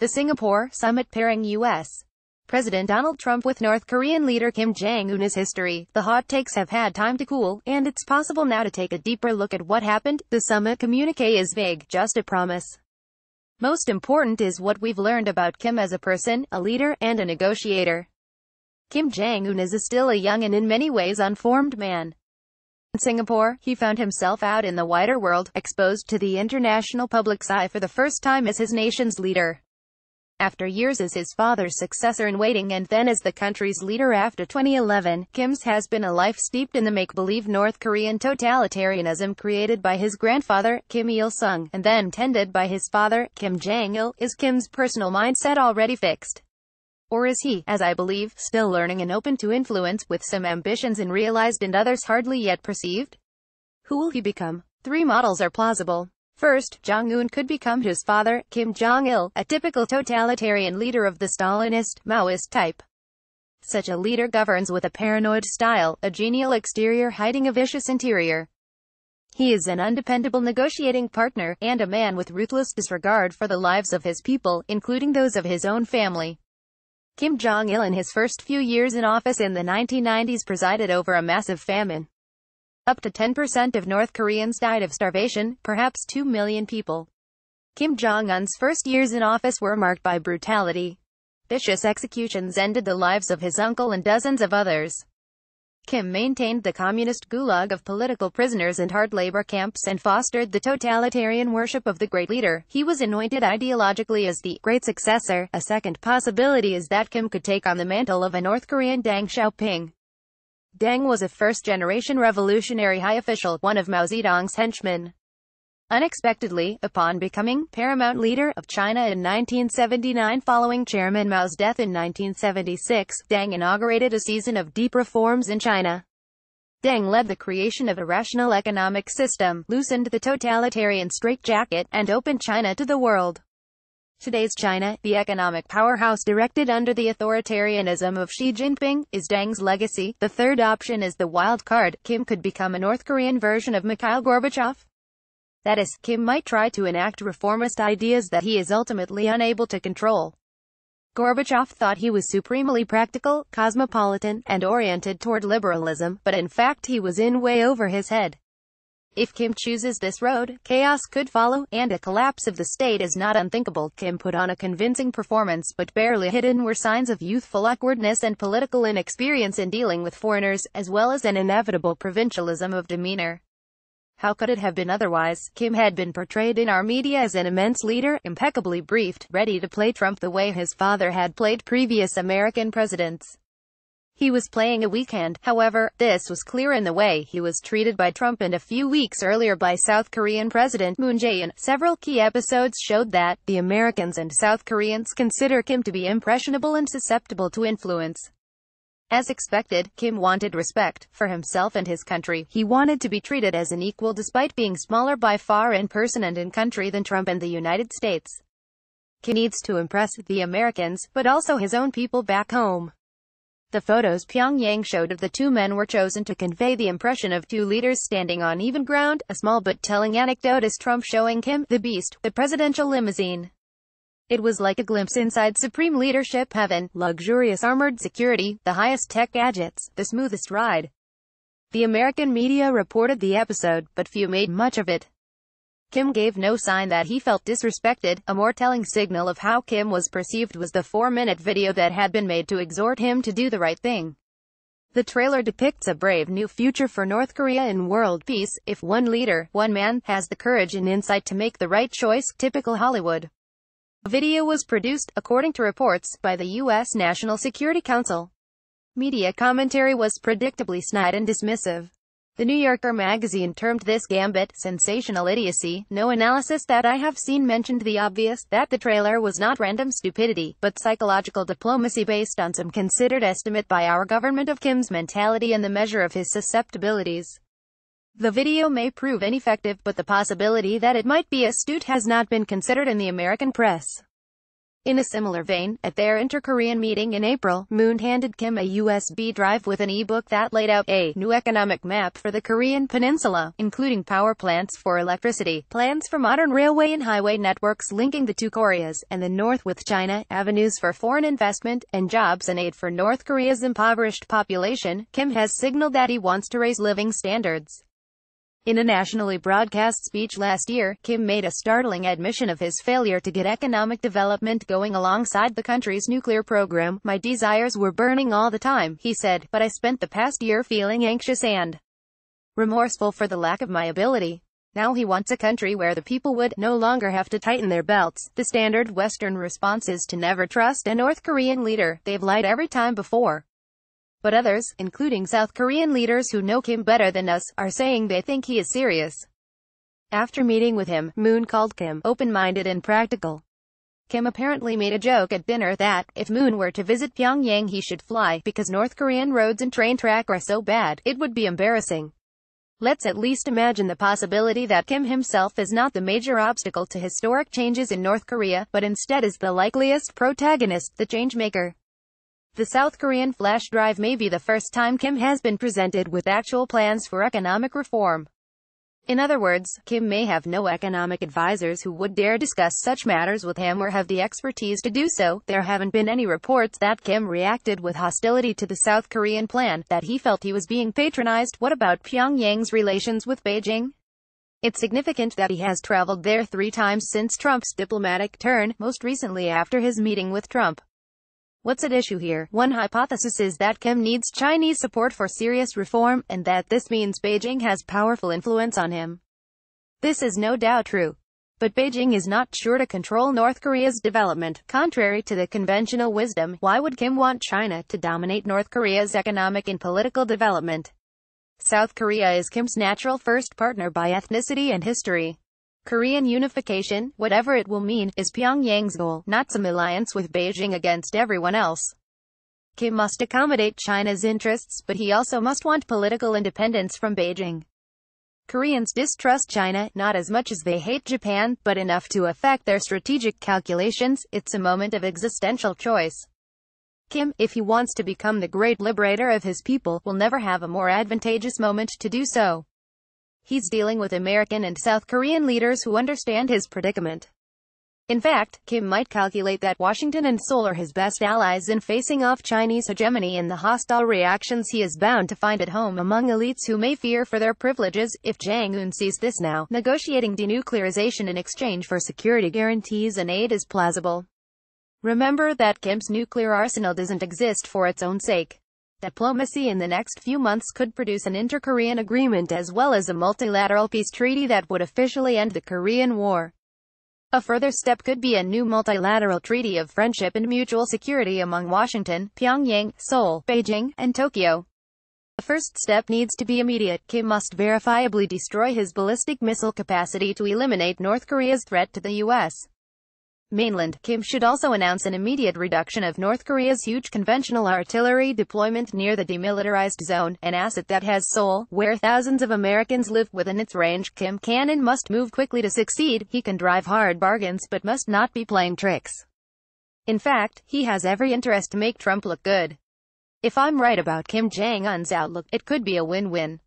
The Singapore summit pairing U.S. President Donald Trump with North Korean leader Kim Jong-un is history. The hot takes have had time to cool, and it's possible now to take a deeper look at what happened. The summit communique is vague, just a promise. Most important is what we've learned about Kim as a person, a leader, and a negotiator. Kim Jong-un is a still a young and in many ways unformed man. In Singapore, he found himself out in the wider world, exposed to the international public's eye for the first time as his nation's leader. After years as his father's successor in waiting and then as the country's leader after 2011, Kim's has been a life steeped in the make-believe North Korean totalitarianism created by his grandfather, Kim Il-sung, and then tended by his father, Kim Jong-il. Is Kim's personal mindset already fixed? Or is he, as I believe, still learning and open to influence, with some ambitions in realized and others hardly yet perceived? Who will he become? Three models are plausible. First, Jong-un could become his father, Kim Jong-il, a typical totalitarian leader of the Stalinist, Maoist type. Such a leader governs with a paranoid style, a genial exterior hiding a vicious interior. He is an undependable negotiating partner, and a man with ruthless disregard for the lives of his people, including those of his own family. Kim Jong-il in his first few years in office in the 1990s presided over a massive famine. Up to 10% of North Koreans died of starvation, perhaps 2 million people. Kim Jong-un's first years in office were marked by brutality. Vicious executions ended the lives of his uncle and dozens of others. Kim maintained the communist gulag of political prisoners and hard labor camps and fostered the totalitarian worship of the great leader. He was anointed ideologically as the great successor. A second possibility is that Kim could take on the mantle of a North Korean Deng Xiaoping. Deng was a first-generation revolutionary high official, one of Mao Zedong's henchmen. Unexpectedly, upon becoming paramount leader of China in 1979 following Chairman Mao's death in 1976, Deng inaugurated a season of deep reforms in China. Deng led the creation of a rational economic system, loosened the totalitarian straitjacket, and opened China to the world. Today's China, the economic powerhouse directed under the authoritarianism of Xi Jinping, is Deng's legacy. The third option is the wild card. Kim could become a North Korean version of Mikhail Gorbachev. That is, Kim might try to enact reformist ideas that he is ultimately unable to control. Gorbachev thought he was supremely practical, cosmopolitan, and oriented toward liberalism, but in fact he was in way over his head. If Kim chooses this road, chaos could follow, and a collapse of the state is not unthinkable. Kim put on a convincing performance but barely hidden were signs of youthful awkwardness and political inexperience in dealing with foreigners, as well as an inevitable provincialism of demeanor. How could it have been otherwise? Kim had been portrayed in our media as an immense leader, impeccably briefed, ready to play Trump the way his father had played previous American presidents. He was playing a weekend, however, this was clear in the way he was treated by Trump and a few weeks earlier by South Korean President Moon Jae-in. Several key episodes showed that, the Americans and South Koreans consider Kim to be impressionable and susceptible to influence. As expected, Kim wanted respect for himself and his country. He wanted to be treated as an equal despite being smaller by far in person and in country than Trump and the United States. Kim needs to impress the Americans, but also his own people back home. The photos Pyongyang showed of the two men were chosen to convey the impression of two leaders standing on even ground. A small but telling anecdote is Trump showing Kim, the beast, the presidential limousine. It was like a glimpse inside supreme leadership heaven, luxurious armored security, the highest tech gadgets, the smoothest ride. The American media reported the episode, but few made much of it. Kim gave no sign that he felt disrespected. A more telling signal of how Kim was perceived was the four-minute video that had been made to exhort him to do the right thing. The trailer depicts a brave new future for North Korea in world peace, if one leader, one man, has the courage and insight to make the right choice, typical Hollywood. The video was produced, according to reports, by the U.S. National Security Council. Media commentary was predictably snide and dismissive. The New Yorker magazine termed this gambit sensational idiocy. No analysis that I have seen mentioned the obvious, that the trailer was not random stupidity, but psychological diplomacy based on some considered estimate by our government of Kim's mentality and the measure of his susceptibilities. The video may prove ineffective, but the possibility that it might be astute has not been considered in the American press. In a similar vein, at their inter-Korean meeting in April, Moon handed Kim a USB drive with an e-book that laid out a new economic map for the Korean peninsula, including power plants for electricity, plans for modern railway and highway networks linking the two Koreas and the North with China, avenues for foreign investment, and jobs and aid for North Korea's impoverished population. Kim has signaled that he wants to raise living standards in a nationally broadcast speech last year, Kim made a startling admission of his failure to get economic development going alongside the country's nuclear program. My desires were burning all the time, he said, but I spent the past year feeling anxious and remorseful for the lack of my ability. Now he wants a country where the people would no longer have to tighten their belts. The standard Western response is to never trust a North Korean leader. They've lied every time before. But others, including South Korean leaders who know Kim better than us, are saying they think he is serious. After meeting with him, Moon called Kim open-minded and practical. Kim apparently made a joke at dinner that, if Moon were to visit Pyongyang he should fly, because North Korean roads and train track are so bad, it would be embarrassing. Let's at least imagine the possibility that Kim himself is not the major obstacle to historic changes in North Korea, but instead is the likeliest protagonist, the changemaker. The South Korean flash drive may be the first time Kim has been presented with actual plans for economic reform. In other words, Kim may have no economic advisers who would dare discuss such matters with him or have the expertise to do so. There haven't been any reports that Kim reacted with hostility to the South Korean plan, that he felt he was being patronized. What about Pyongyang's relations with Beijing? It's significant that he has traveled there three times since Trump's diplomatic turn, most recently after his meeting with Trump. What's at issue here? One hypothesis is that Kim needs Chinese support for serious reform, and that this means Beijing has powerful influence on him. This is no doubt true. But Beijing is not sure to control North Korea's development. Contrary to the conventional wisdom, why would Kim want China to dominate North Korea's economic and political development? South Korea is Kim's natural first partner by ethnicity and history. Korean unification, whatever it will mean, is Pyongyang's goal, not some alliance with Beijing against everyone else. Kim must accommodate China's interests, but he also must want political independence from Beijing. Koreans distrust China, not as much as they hate Japan, but enough to affect their strategic calculations, it's a moment of existential choice. Kim, if he wants to become the great liberator of his people, will never have a more advantageous moment to do so he's dealing with American and South Korean leaders who understand his predicament. In fact, Kim might calculate that Washington and Seoul are his best allies in facing off Chinese hegemony and the hostile reactions he is bound to find at home among elites who may fear for their privileges, if Jang-un sees this now. Negotiating denuclearization in exchange for security guarantees and aid is plausible. Remember that Kim's nuclear arsenal doesn't exist for its own sake. Diplomacy in the next few months could produce an inter-Korean agreement as well as a multilateral peace treaty that would officially end the Korean War. A further step could be a new multilateral treaty of friendship and mutual security among Washington, Pyongyang, Seoul, Beijing, and Tokyo. The first step needs to be immediate. Kim must verifiably destroy his ballistic missile capacity to eliminate North Korea's threat to the U.S. Mainland Kim should also announce an immediate reduction of North Korea's huge conventional artillery deployment near the demilitarized zone, an asset that has Seoul, where thousands of Americans live within its range. Kim Cannon must move quickly to succeed, he can drive hard bargains but must not be playing tricks. In fact, he has every interest to make Trump look good. If I'm right about Kim Jong-un's outlook, it could be a win-win.